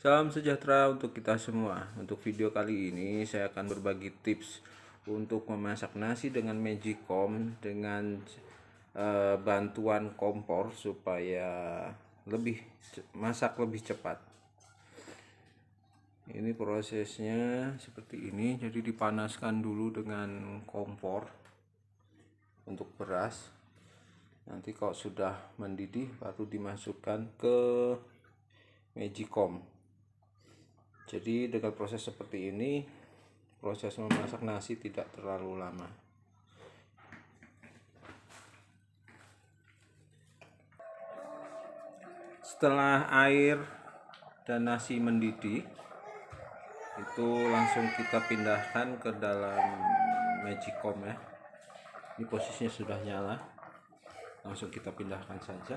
Salam sejahtera untuk kita semua. Untuk video kali ini saya akan berbagi tips untuk memasak nasi dengan Magicom dengan e, bantuan kompor supaya lebih masak lebih cepat. Ini prosesnya seperti ini. Jadi dipanaskan dulu dengan kompor untuk beras. Nanti kalau sudah mendidih baru dimasukkan ke Magicom jadi dengan proses seperti ini proses memasak nasi tidak terlalu lama setelah air dan nasi mendidih itu langsung kita pindahkan ke dalam magicom ya ini posisinya sudah nyala langsung kita pindahkan saja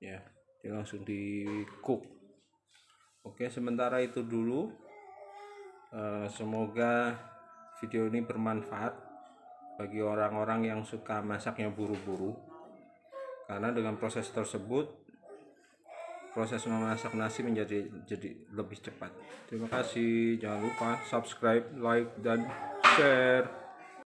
ya dia langsung di cook oke sementara itu dulu eh, semoga video ini bermanfaat bagi orang-orang yang suka masaknya buru-buru karena dengan proses tersebut proses memasak nasi menjadi jadi lebih cepat terima kasih jangan lupa subscribe like dan share